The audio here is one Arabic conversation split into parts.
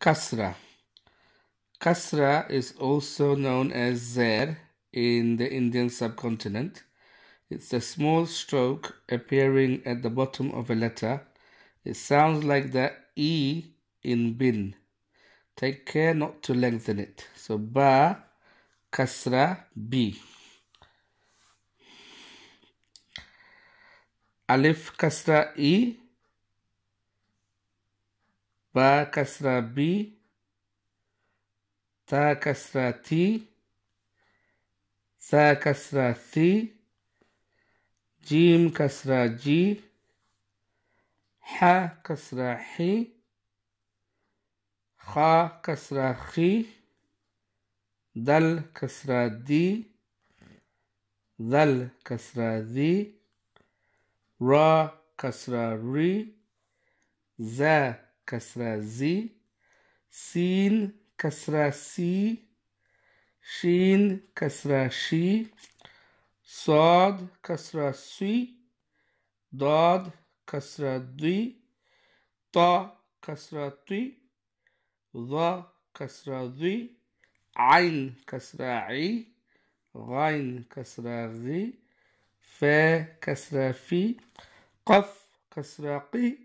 Kasra. Kasra is also known as Zer in the Indian subcontinent. It's a small stroke appearing at the bottom of a letter. It sounds like the E in bin. Take care not to lengthen it. So ba, kasra, b. Alif kasra e كسرة ب تا كسرة تي سا كسرة ثي جيم كسرة جي ح كسرة حي خا كسرة خي دل كسرة دي ذل كسرة ذي را كسرة ري ذا كسرة زي سين كسرة سي شين كسرة شي صاد كسرة سي ضاد كسرة دي طا كسرة تي ظا كسرة ظي عين كسرة عي غين كسرة غي فا كسرة في قف كسرة قي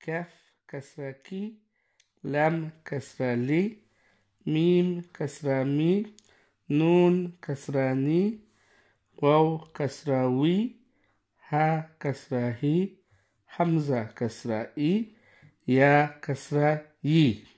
كف كسرة كي لام كسرة لي ميم كسرة مي نون كسرة ني واو كسرة وي ها كسرة هي حمزة كسرة إي يا كسرة يي